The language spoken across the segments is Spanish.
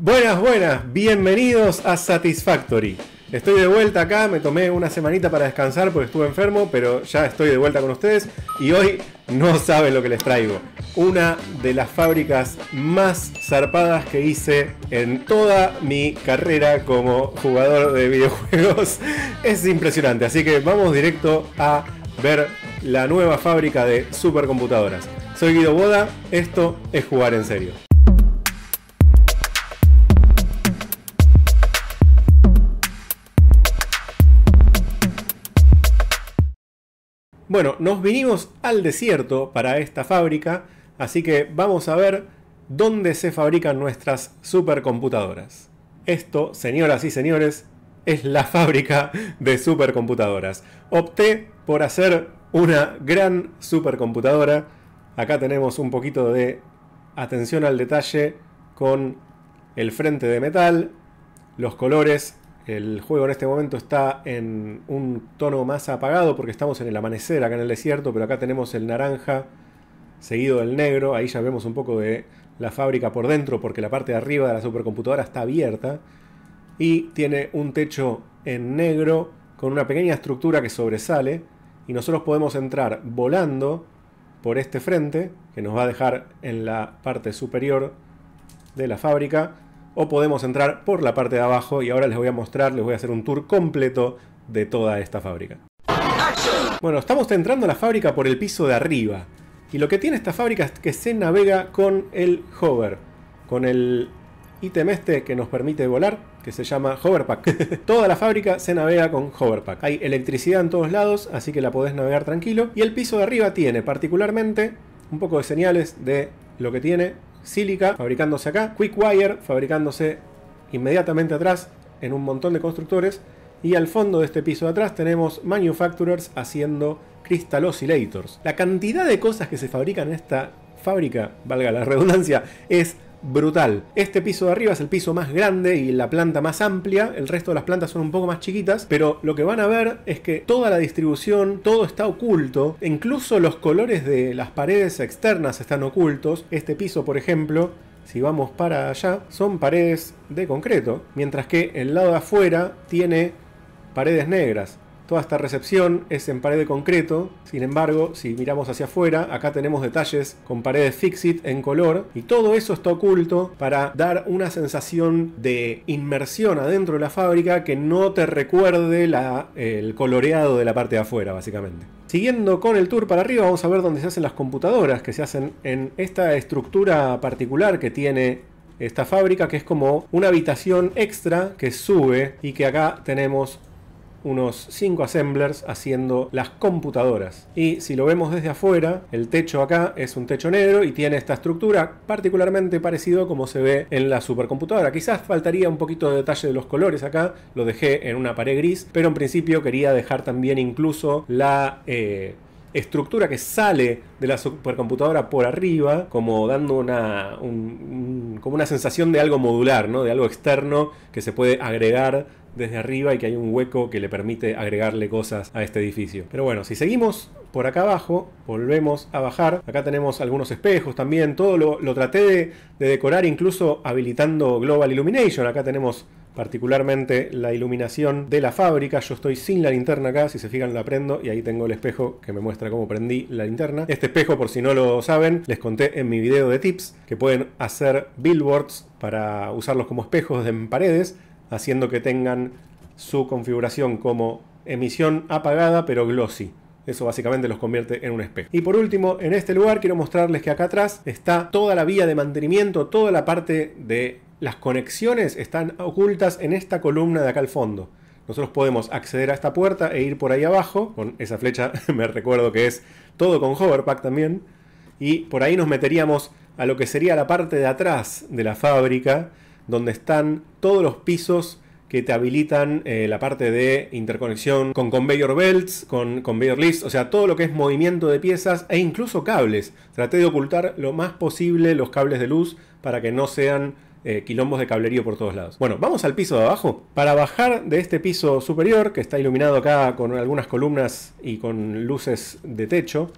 Buenas, buenas, bienvenidos a Satisfactory. Estoy de vuelta acá, me tomé una semanita para descansar porque estuve enfermo, pero ya estoy de vuelta con ustedes y hoy no saben lo que les traigo. Una de las fábricas más zarpadas que hice en toda mi carrera como jugador de videojuegos. Es impresionante, así que vamos directo a ver la nueva fábrica de supercomputadoras. Soy Guido Boda, esto es jugar en serio. Bueno, nos vinimos al desierto para esta fábrica, así que vamos a ver dónde se fabrican nuestras supercomputadoras. Esto, señoras y señores, es la fábrica de supercomputadoras. Opté por hacer una gran supercomputadora. Acá tenemos un poquito de atención al detalle con el frente de metal, los colores el juego en este momento está en un tono más apagado porque estamos en el amanecer acá en el desierto, pero acá tenemos el naranja seguido del negro. Ahí ya vemos un poco de la fábrica por dentro porque la parte de arriba de la supercomputadora está abierta y tiene un techo en negro con una pequeña estructura que sobresale y nosotros podemos entrar volando por este frente que nos va a dejar en la parte superior de la fábrica o podemos entrar por la parte de abajo y ahora les voy a mostrar, les voy a hacer un tour completo de toda esta fábrica. Bueno, estamos entrando a la fábrica por el piso de arriba. Y lo que tiene esta fábrica es que se navega con el hover, con el ítem este que nos permite volar, que se llama Hoverpack. Toda la fábrica se navega con Hoverpack. Hay electricidad en todos lados, así que la podés navegar tranquilo. Y el piso de arriba tiene particularmente un poco de señales de lo que tiene Silica fabricándose acá, Quickwire fabricándose inmediatamente atrás en un montón de constructores y al fondo de este piso de atrás tenemos Manufacturers haciendo Crystal Oscillators. La cantidad de cosas que se fabrican en esta fábrica, valga la redundancia, es brutal. Este piso de arriba es el piso más grande y la planta más amplia, el resto de las plantas son un poco más chiquitas, pero lo que van a ver es que toda la distribución, todo está oculto, incluso los colores de las paredes externas están ocultos. Este piso, por ejemplo, si vamos para allá, son paredes de concreto, mientras que el lado de afuera tiene paredes negras. Toda esta recepción es en pared de concreto, sin embargo, si miramos hacia afuera, acá tenemos detalles con paredes fixit en color y todo eso está oculto para dar una sensación de inmersión adentro de la fábrica que no te recuerde la, el coloreado de la parte de afuera, básicamente. Siguiendo con el tour para arriba, vamos a ver dónde se hacen las computadoras, que se hacen en esta estructura particular que tiene esta fábrica que es como una habitación extra que sube y que acá tenemos unos 5 assemblers haciendo las computadoras. Y si lo vemos desde afuera, el techo acá es un techo negro y tiene esta estructura particularmente parecido como se ve en la supercomputadora. Quizás faltaría un poquito de detalle de los colores acá, lo dejé en una pared gris, pero en principio quería dejar también incluso la... Eh, estructura que sale de la supercomputadora por arriba, como dando una, como una sensación de algo modular, ¿no? de algo externo que se puede agregar desde arriba y que hay un hueco que le permite agregarle cosas a este edificio. Pero bueno, si seguimos por acá abajo, volvemos a bajar. Acá tenemos algunos espejos también, todo lo, traté de decorar incluso habilitando Global Illumination. Acá tenemos particularmente la iluminación de la fábrica. Yo estoy sin la linterna acá, si se fijan la prendo y ahí tengo el espejo que me muestra cómo prendí la linterna. Este espejo, por si no lo saben, les conté en mi video de tips que pueden hacer billboards para usarlos como espejos en paredes, haciendo que tengan su configuración como emisión apagada pero glossy. Eso básicamente los convierte en un espejo. Y por último, en este lugar quiero mostrarles que acá atrás está toda la vía de mantenimiento, toda la parte de las conexiones están ocultas en esta columna de acá al fondo. Nosotros podemos acceder a esta puerta e ir por ahí abajo, con esa flecha me recuerdo que es todo con hoverpack también, y por ahí nos meteríamos a lo que sería la parte de atrás de la fábrica, donde están todos los pisos que te habilitan eh, la parte de interconexión con conveyor belts, con conveyor lifts, o sea, todo lo que es movimiento de piezas e incluso cables. Traté de ocultar lo más posible los cables de luz para que no sean eh, quilombos de cablerío por todos lados. Bueno, vamos al piso de abajo. Para bajar de este piso superior, que está iluminado acá con algunas columnas y con luces de techo,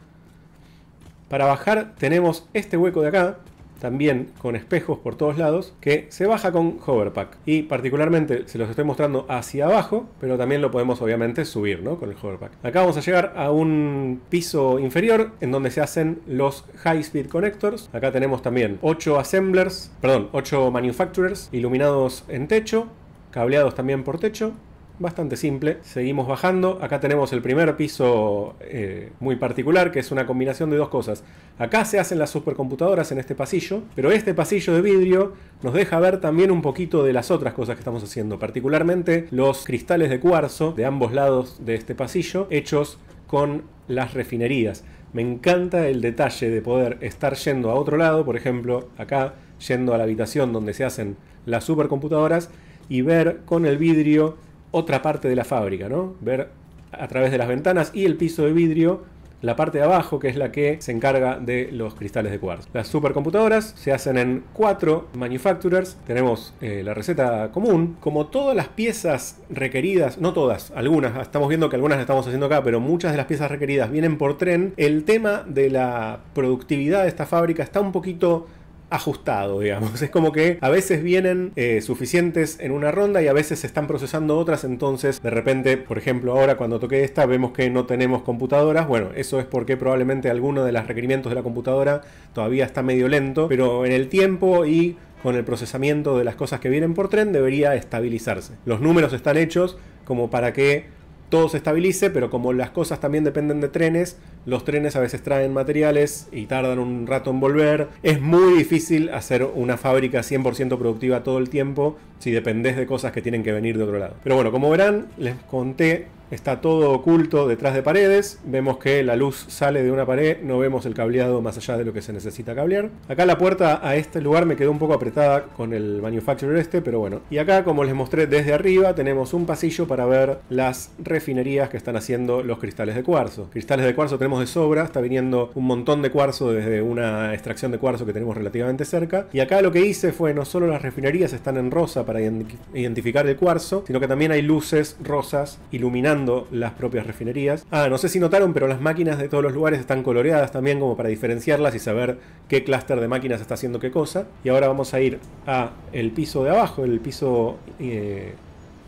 para bajar tenemos este hueco de acá, también con espejos por todos lados, que se baja con hoverpack. Y particularmente se los estoy mostrando hacia abajo, pero también lo podemos obviamente subir ¿no? con el hoverpack. Acá vamos a llegar a un piso inferior en donde se hacen los high speed connectors. Acá tenemos también 8 assemblers, perdón, 8 manufacturers iluminados en techo, cableados también por techo bastante simple. Seguimos bajando. Acá tenemos el primer piso eh, muy particular, que es una combinación de dos cosas. Acá se hacen las supercomputadoras en este pasillo, pero este pasillo de vidrio nos deja ver también un poquito de las otras cosas que estamos haciendo, particularmente los cristales de cuarzo de ambos lados de este pasillo, hechos con las refinerías. Me encanta el detalle de poder estar yendo a otro lado, por ejemplo, acá, yendo a la habitación donde se hacen las supercomputadoras, y ver con el vidrio otra parte de la fábrica, ¿no? Ver a través de las ventanas y el piso de vidrio la parte de abajo, que es la que se encarga de los cristales de cuarzo. Las supercomputadoras se hacen en cuatro manufacturers. Tenemos eh, la receta común. Como todas las piezas requeridas, no todas, algunas, estamos viendo que algunas las estamos haciendo acá, pero muchas de las piezas requeridas vienen por tren, el tema de la productividad de esta fábrica está un poquito ajustado, digamos. Es como que a veces vienen eh, suficientes en una ronda y a veces se están procesando otras, entonces de repente, por ejemplo, ahora cuando toqué esta vemos que no tenemos computadoras. Bueno, eso es porque probablemente alguno de los requerimientos de la computadora todavía está medio lento, pero en el tiempo y con el procesamiento de las cosas que vienen por tren debería estabilizarse. Los números están hechos como para que todo se estabilice, pero como las cosas también dependen de trenes, los trenes a veces traen materiales y tardan un rato en volver. Es muy difícil hacer una fábrica 100% productiva todo el tiempo si dependés de cosas que tienen que venir de otro lado. Pero bueno, como verán, les conté está todo oculto detrás de paredes, vemos que la luz sale de una pared, no vemos el cableado más allá de lo que se necesita cablear. Acá la puerta a este lugar me quedó un poco apretada con el manufacturer este, pero bueno. Y acá, como les mostré desde arriba, tenemos un pasillo para ver las refinerías que están haciendo los cristales de cuarzo. Cristales de cuarzo tenemos de sobra, está viniendo un montón de cuarzo desde una extracción de cuarzo que tenemos relativamente cerca. Y acá lo que hice fue, no solo las refinerías están en rosa para identificar el cuarzo, sino que también hay luces rosas iluminando las propias refinerías. Ah, no sé si notaron, pero las máquinas de todos los lugares están coloreadas también como para diferenciarlas y saber qué clúster de máquinas está haciendo qué cosa. Y ahora vamos a ir a el piso de abajo, el piso eh,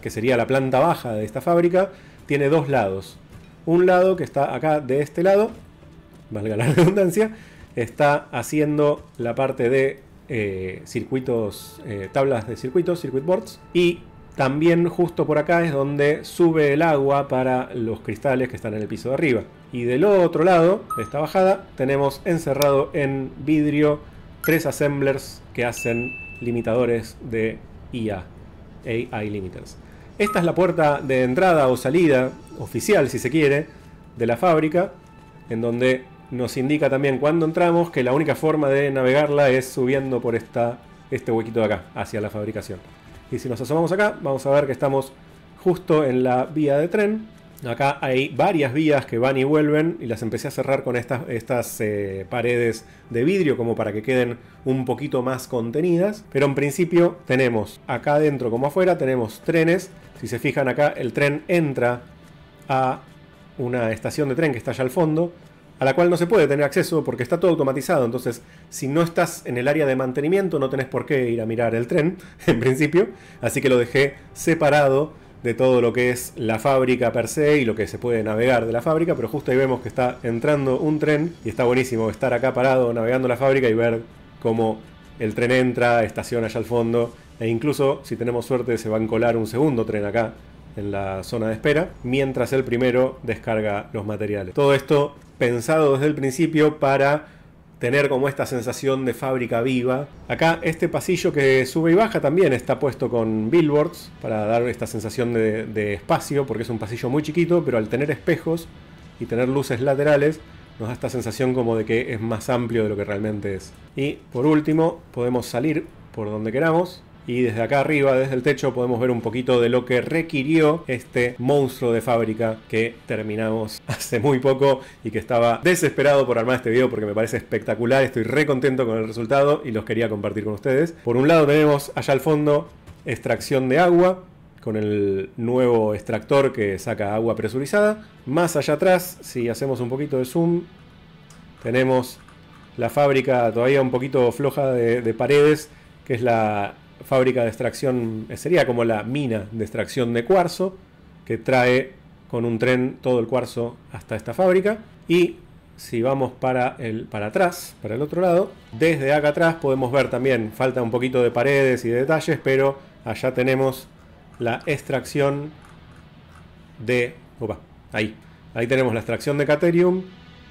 que sería la planta baja de esta fábrica. Tiene dos lados. Un lado que está acá de este lado, valga la redundancia, está haciendo la parte de eh, circuitos, eh, tablas de circuitos, circuit boards, y también justo por acá es donde sube el agua para los cristales que están en el piso de arriba. Y del otro lado de esta bajada tenemos encerrado en vidrio tres assemblers que hacen limitadores de IA, AI limiters. Esta es la puerta de entrada o salida oficial, si se quiere, de la fábrica, en donde nos indica también cuando entramos que la única forma de navegarla es subiendo por esta, este huequito de acá, hacia la fabricación. Y si nos asomamos acá, vamos a ver que estamos justo en la vía de tren. Acá hay varias vías que van y vuelven y las empecé a cerrar con estas, estas eh, paredes de vidrio como para que queden un poquito más contenidas. Pero en principio tenemos acá adentro como afuera, tenemos trenes. Si se fijan acá, el tren entra a una estación de tren que está allá al fondo a la cual no se puede tener acceso porque está todo automatizado. Entonces, si no estás en el área de mantenimiento, no tenés por qué ir a mirar el tren, en principio. Así que lo dejé separado de todo lo que es la fábrica per se y lo que se puede navegar de la fábrica, pero justo ahí vemos que está entrando un tren y está buenísimo estar acá parado navegando la fábrica y ver cómo el tren entra, estaciona allá al fondo e incluso si tenemos suerte se va a encolar un segundo tren acá en la zona de espera, mientras el primero descarga los materiales. Todo esto pensado desde el principio para tener como esta sensación de fábrica viva. Acá este pasillo que sube y baja también está puesto con billboards para dar esta sensación de, espacio, porque es un pasillo muy chiquito, pero al tener espejos y tener luces laterales, nos da esta sensación como de que es más amplio de lo que realmente es. Y por último, podemos salir por donde queramos y desde acá arriba, desde el techo, podemos ver un poquito de lo que requirió este monstruo de fábrica que terminamos hace muy poco y que estaba desesperado por armar este video porque me parece espectacular, estoy re contento con el resultado y los quería compartir con ustedes. Por un lado tenemos allá al fondo extracción de agua, con el nuevo extractor que saca agua presurizada. Más allá atrás, si hacemos un poquito de zoom, tenemos la fábrica todavía un poquito floja de, paredes, que es la fábrica de extracción, eh, sería como la mina de extracción de cuarzo, que trae con un tren todo el cuarzo hasta esta fábrica. Y si vamos para, el, para atrás, para el otro lado, desde acá atrás podemos ver también, falta un poquito de paredes y de detalles, pero allá tenemos la extracción de... ahí. Ahí tenemos la extracción de Caterium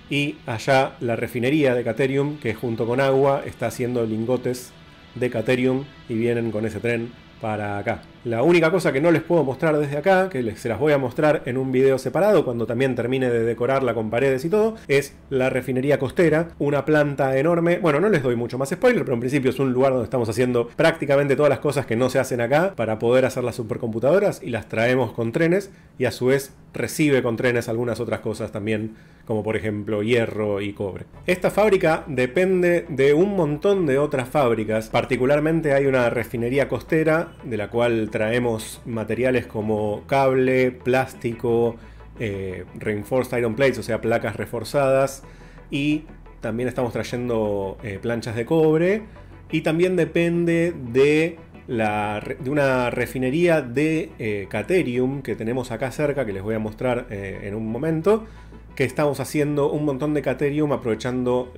y allá la refinería de Caterium que junto con agua está haciendo lingotes de Caterium y vienen con ese tren para acá. La única cosa que no les puedo mostrar desde acá, que les, se las voy a mostrar en un video separado cuando también termine de decorarla con paredes y todo, es la refinería costera, una planta enorme. Bueno, no les doy mucho más spoiler, pero en principio es un lugar donde estamos haciendo prácticamente todas las cosas que no se hacen acá para poder hacer las supercomputadoras y las traemos con trenes y a su vez recibe con trenes algunas otras cosas también, como por ejemplo hierro y cobre. Esta fábrica depende de un montón de otras fábricas, particularmente hay una refinería costera de la cual traemos materiales como cable, plástico, eh, reinforced iron plates, o sea, placas reforzadas, y también estamos trayendo eh, planchas de cobre, y también depende de, la, de una refinería de eh, caterium que tenemos acá cerca, que les voy a mostrar en un momento, que estamos haciendo un montón de caterium aprovechando,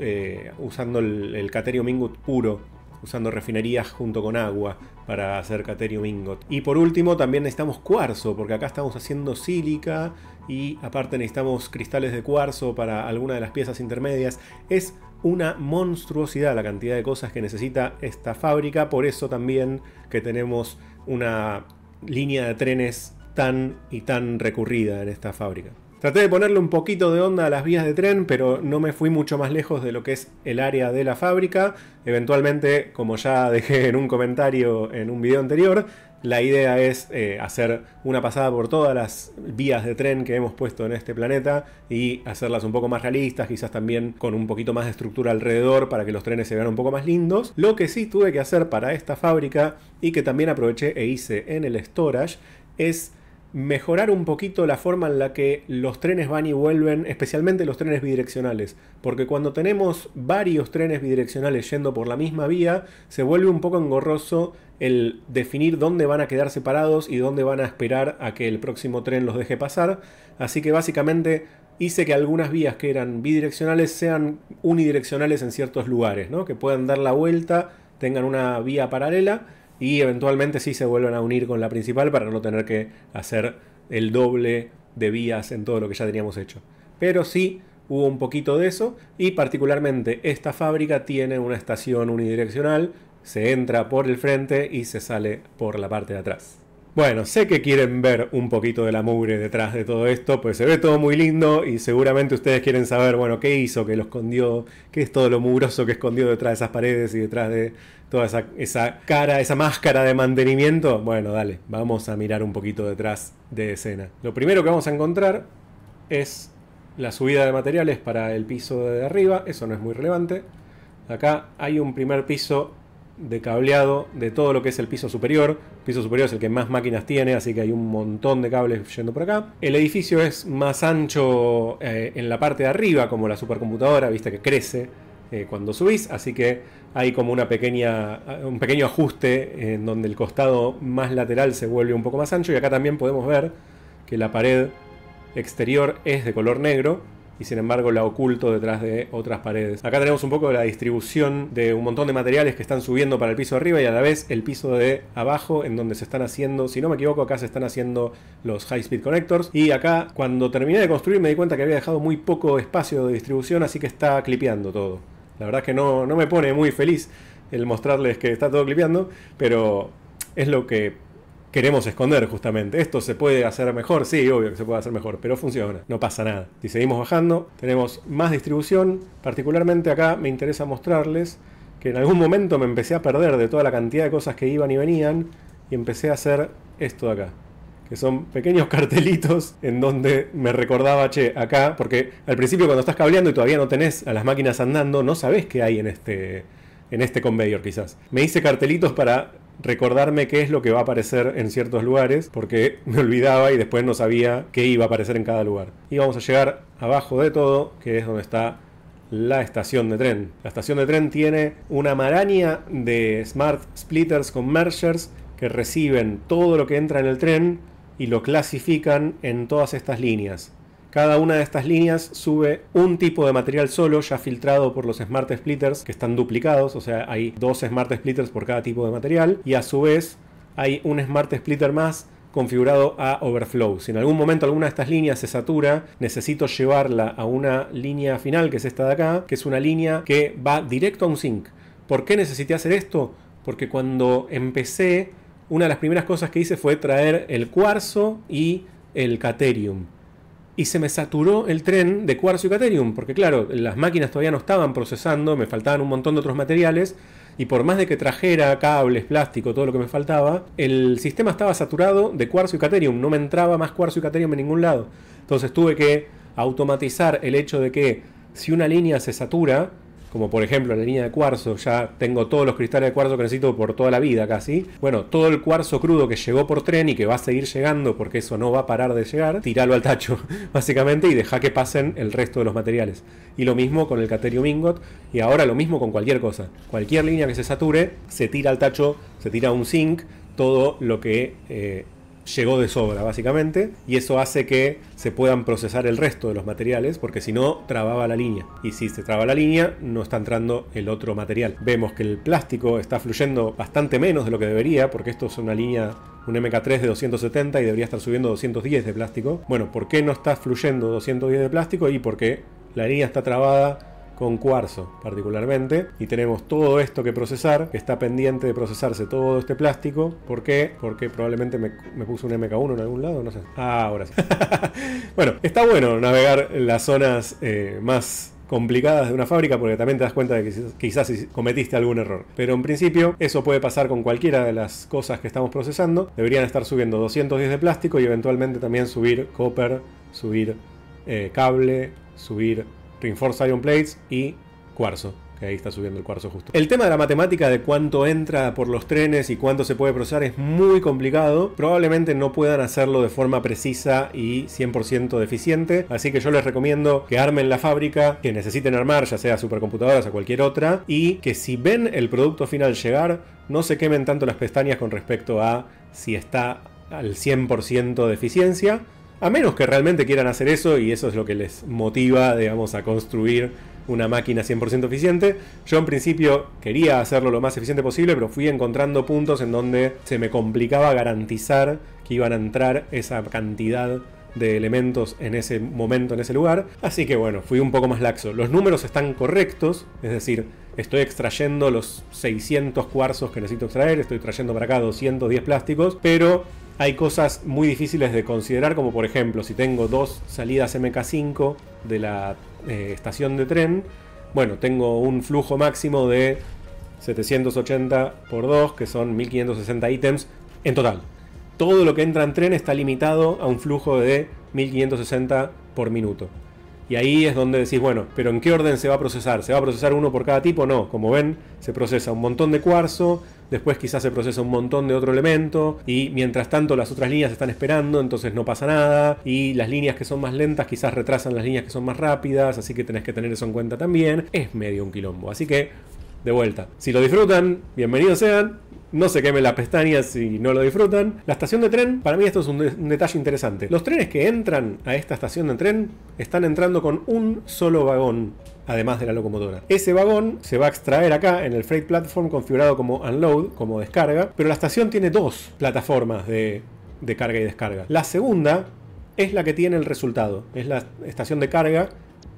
usando el, el caterium ingot puro usando refinerías junto con agua para hacer caterium ingot. Y por último también necesitamos cuarzo, porque acá estamos haciendo sílica y aparte necesitamos cristales de cuarzo para alguna de las piezas intermedias. Es una monstruosidad la cantidad de cosas que necesita esta fábrica, por eso también que tenemos una línea de trenes tan y tan recurrida en esta fábrica. Traté de ponerle un poquito de onda a las vías de tren, pero no me fui mucho más lejos de lo que es el área de la fábrica. Eventualmente, como ya dejé en un comentario en un video anterior, la idea es eh, hacer una pasada por todas las vías de tren que hemos puesto en este planeta y hacerlas un poco más realistas, quizás también con un poquito más de estructura alrededor para que los trenes se vean un poco más lindos. Lo que sí tuve que hacer para esta fábrica y que también aproveché e hice en el storage es mejorar un poquito la forma en la que los trenes van y vuelven, especialmente los trenes bidireccionales, porque cuando tenemos varios trenes bidireccionales yendo por la misma vía, se vuelve un poco engorroso el definir dónde van a quedar separados y dónde van a esperar a que el próximo tren los deje pasar, así que básicamente hice que algunas vías que eran bidireccionales sean unidireccionales en ciertos lugares, ¿no? que puedan dar la vuelta, tengan una vía paralela, y eventualmente sí se vuelven a unir con la principal para no tener que hacer el doble de vías en todo lo que ya teníamos hecho. Pero sí hubo un poquito de eso y particularmente esta fábrica tiene una estación unidireccional, se entra por el frente y se sale por la parte de atrás. Bueno, sé que quieren ver un poquito de la mugre detrás de todo esto, pues se ve todo muy lindo y seguramente ustedes quieren saber, bueno, qué hizo, qué lo escondió, qué es todo lo mugroso que escondió detrás de esas paredes y detrás de toda esa, esa cara, esa máscara de mantenimiento. Bueno, dale, vamos a mirar un poquito detrás de escena. Lo primero que vamos a encontrar es la subida de materiales para el piso de arriba, eso no es muy relevante. Acá hay un primer piso de cableado de todo lo que es el piso superior. El piso superior es el que más máquinas tiene, así que hay un montón de cables yendo por acá. El edificio es más ancho eh, en la parte de arriba, como la supercomputadora, viste que crece eh, cuando subís, así que hay como una pequeña, eh, un pequeño ajuste en donde el costado más lateral se vuelve un poco más ancho y acá también podemos ver que la pared exterior es de color negro y sin embargo la oculto detrás de otras paredes. Acá tenemos un poco la distribución de un montón de materiales que están subiendo para el piso de arriba y a la vez el piso de abajo en donde se están haciendo, si no me equivoco, acá se están haciendo los high speed connectors y acá cuando terminé de construir me di cuenta que había dejado muy poco espacio de distribución así que está clipeando todo. La verdad es que no, no me pone muy feliz el mostrarles que está todo clipeando, pero es lo que queremos esconder justamente. Esto se puede hacer mejor, sí, obvio que se puede hacer mejor, pero funciona, no pasa nada. Si seguimos bajando, tenemos más distribución. Particularmente acá me interesa mostrarles que en algún momento me empecé a perder de toda la cantidad de cosas que iban y venían y empecé a hacer esto de acá que son pequeños cartelitos en donde me recordaba, che, acá, porque al principio cuando estás cableando y todavía no tenés a las máquinas andando, no sabés qué hay en este, en este conveyor quizás. Me hice cartelitos para recordarme qué es lo que va a aparecer en ciertos lugares, porque me olvidaba y después no sabía qué iba a aparecer en cada lugar. Y vamos a llegar abajo de todo, que es donde está la estación de tren. La estación de tren tiene una maraña de smart splitters con mergers que reciben todo lo que entra en el tren y lo clasifican en todas estas líneas. Cada una de estas líneas sube un tipo de material solo ya filtrado por los Smart Splitters que están duplicados, o sea, hay dos Smart Splitters por cada tipo de material y a su vez hay un Smart Splitter más configurado a overflow. Si en algún momento alguna de estas líneas se satura, necesito llevarla a una línea final, que es esta de acá, que es una línea que va directo a un zinc ¿Por qué necesité hacer esto? Porque cuando empecé, una de las primeras cosas que hice fue traer el cuarzo y el caterium y se me saturó el tren de cuarzo y caterium, porque claro, las máquinas todavía no estaban procesando, me faltaban un montón de otros materiales, y por más de que trajera cables, plástico, todo lo que me faltaba, el sistema estaba saturado de cuarzo y caterium, no me entraba más cuarzo y caterium en ningún lado. Entonces tuve que automatizar el hecho de que si una línea se satura, como por ejemplo la línea de cuarzo, ya tengo todos los cristales de cuarzo que necesito por toda la vida casi. Bueno, todo el cuarzo crudo que llegó por tren y que va a seguir llegando porque eso no va a parar de llegar, tiralo al tacho, básicamente, y deja que pasen el resto de los materiales. Y lo mismo con el Caterium Ingot, y ahora lo mismo con cualquier cosa. Cualquier línea que se sature, se tira al tacho, se tira un zinc, todo lo que eh, llegó de sobra, básicamente, y eso hace que se puedan procesar el resto de los materiales, porque si no, trababa la línea. Y si se traba la línea, no está entrando el otro material. Vemos que el plástico está fluyendo bastante menos de lo que debería, porque esto es una línea, un MK3 de 270 y debería estar subiendo 210 de plástico. Bueno, ¿por qué no está fluyendo 210 de plástico? Y porque la línea está trabada con cuarzo particularmente y tenemos todo esto que procesar, que está pendiente de procesarse todo este plástico. ¿Por qué? Porque probablemente me, puse un MK1 en algún lado, no sé. Ah, ahora sí. bueno, está bueno navegar las zonas eh, más complicadas de una fábrica porque también te das cuenta de que quizás cometiste algún error. Pero en principio eso puede pasar con cualquiera de las cosas que estamos procesando. Deberían estar subiendo 210 de plástico y eventualmente también subir copper, subir eh, cable, subir Reinforced Iron Plates y cuarzo. Que ahí está subiendo el cuarzo justo. El tema de la matemática de cuánto entra por los trenes y cuánto se puede procesar es muy complicado. Probablemente no puedan hacerlo de forma precisa y 100% eficiente. Así que yo les recomiendo que armen la fábrica que necesiten armar, ya sea supercomputadoras o cualquier otra. Y que si ven el producto final llegar, no se quemen tanto las pestañas con respecto a si está al 100% de eficiencia a menos que realmente quieran hacer eso y eso es lo que les motiva, digamos, a construir una máquina 100% eficiente. Yo en principio quería hacerlo lo más eficiente posible, pero fui encontrando puntos en donde se me complicaba garantizar que iban a entrar esa cantidad de elementos en ese momento, en ese lugar. Así que bueno, fui un poco más laxo. Los números están correctos, es decir, estoy extrayendo los 600 cuarzos que necesito extraer, estoy trayendo para acá 210 plásticos, pero hay cosas muy difíciles de considerar, como por ejemplo, si tengo dos salidas MK5 de la eh, estación de tren, bueno, tengo un flujo máximo de 780 por 2, que son 1560 ítems en total. Todo lo que entra en tren está limitado a un flujo de 1560 por minuto. Y ahí es donde decís, bueno, pero ¿en qué orden se va a procesar? ¿Se va a procesar uno por cada tipo? No, como ven, se procesa un montón de cuarzo, después quizás se procesa un montón de otro elemento y mientras tanto las otras líneas están esperando, entonces no pasa nada y las líneas que son más lentas quizás retrasan las líneas que son más rápidas, así que tenés que tener eso en cuenta también. Es medio un quilombo, así que de vuelta. Si lo disfrutan, bienvenidos sean, no se quemen las pestañas si no lo disfrutan. La estación de tren, para mí esto es un, detalle interesante. Los trenes que entran a esta estación de tren están entrando con un solo vagón. Además de la locomotora. Ese vagón se va a extraer acá en el freight platform configurado como unload, como descarga, pero la estación tiene dos plataformas de, de carga y descarga. La segunda es la que tiene el resultado, es la estación de carga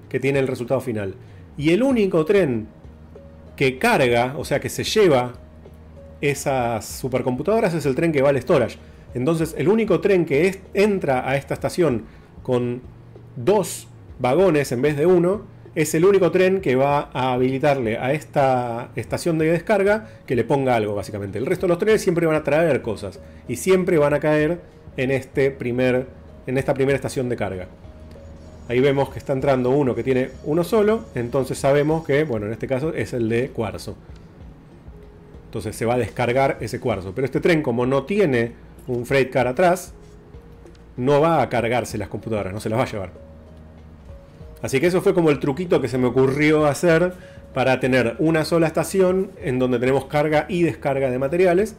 que tiene el resultado final. Y el único tren que carga, o sea, que se lleva esas supercomputadoras es el tren que va al storage. Entonces el único tren que entra a esta estación con dos vagones en vez de uno es el único tren que va a habilitarle a esta estación de descarga que le ponga algo básicamente. El resto de los trenes siempre van a traer cosas y siempre van a caer en, este primer, en esta primera estación de carga. Ahí vemos que está entrando uno que tiene uno solo, entonces sabemos que, bueno, en este caso es el de cuarzo. Entonces se va a descargar ese cuarzo. Pero este tren, como no tiene un freight car atrás, no va a cargarse las computadoras, no se las va a llevar. Así que eso fue como el truquito que se me ocurrió hacer para tener una sola estación en donde tenemos carga y descarga de materiales,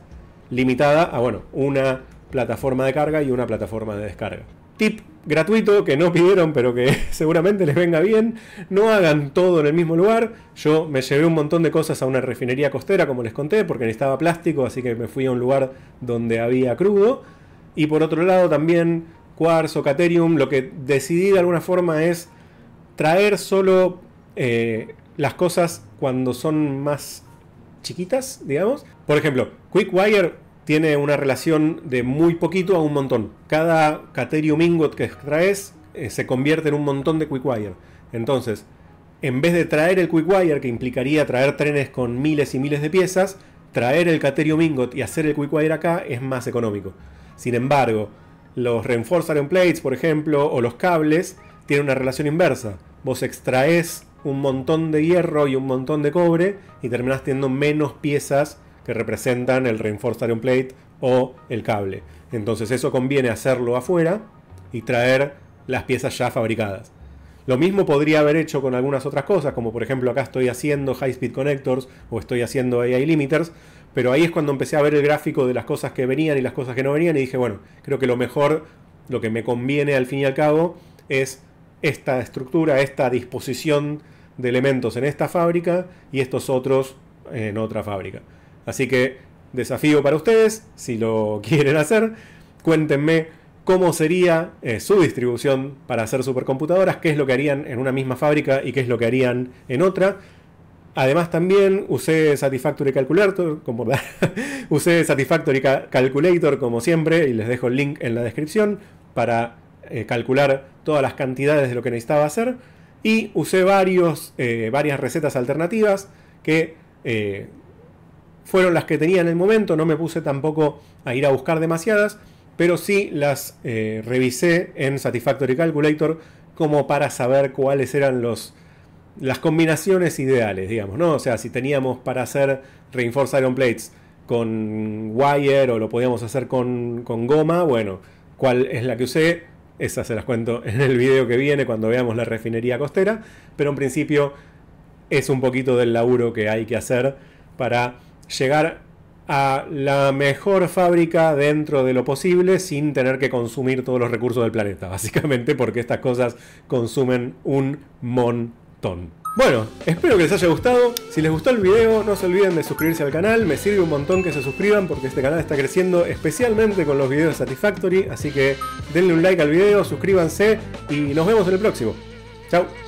limitada a, bueno, una plataforma de carga y una plataforma de descarga. Tip gratuito que no pidieron, pero que seguramente les venga bien. No hagan todo en el mismo lugar. Yo me llevé un montón de cosas a una refinería costera, como les conté, porque necesitaba plástico, así que me fui a un lugar donde había crudo. Y por otro lado también cuarzo, caterium, lo que decidí de alguna forma es traer solo eh, las cosas cuando son más chiquitas, digamos. Por ejemplo, quickwire tiene una relación de muy poquito a un montón. Cada Caterium Ingot que extraes eh, se convierte en un montón de Quickwire. Entonces, en vez de traer el Quickwire, que implicaría traer trenes con miles y miles de piezas, traer el Caterium Ingot y hacer el Quickwire acá es más económico. Sin embargo, los Reinforced Iron Plates, por ejemplo, o los cables, tienen una relación inversa. Vos extraes un montón de hierro y un montón de cobre y terminás teniendo menos piezas que representan el Reinforced Iron Plate o el cable. Entonces eso conviene hacerlo afuera y traer las piezas ya fabricadas. Lo mismo podría haber hecho con algunas otras cosas, como por ejemplo acá estoy haciendo High Speed Connectors o estoy haciendo AI Limiters, pero ahí es cuando empecé a ver el gráfico de las cosas que venían y las cosas que no venían y dije, bueno, creo que lo mejor, lo que me conviene al fin y al cabo es esta estructura, esta disposición de elementos en esta fábrica y estos otros en otra fábrica. Así que desafío para ustedes, si lo quieren hacer, cuéntenme cómo sería eh, su distribución para hacer supercomputadoras, qué es lo que harían en una misma fábrica y qué es lo que harían en otra. Además también usé Satisfactory Calculator, como, Satisfactory Calculator como siempre y les dejo el link en la descripción para eh, calcular todas las cantidades de lo que necesitaba hacer. Y usé varios, eh, varias recetas alternativas que fueron las que tenía en el momento, no me puse tampoco a ir a buscar demasiadas, pero sí las eh, revisé en Satisfactory Calculator como para saber cuáles eran los, las combinaciones ideales, digamos, ¿no? O sea, si teníamos para hacer Reinforced Iron Plates con wire o lo podíamos hacer con, con goma, bueno, cuál es la que usé, esa se las cuento en el video que viene cuando veamos la refinería costera, pero en principio es un poquito del laburo que hay que hacer para llegar a la mejor fábrica dentro de lo posible sin tener que consumir todos los recursos del planeta, básicamente porque estas cosas consumen un montón. Bueno, espero que les haya gustado. Si les gustó el video, no se olviden de suscribirse al canal. Me sirve un montón que se suscriban porque este canal está creciendo especialmente con los videos de Satisfactory. Así que denle un like al video, suscríbanse y nos vemos en el próximo. Chao.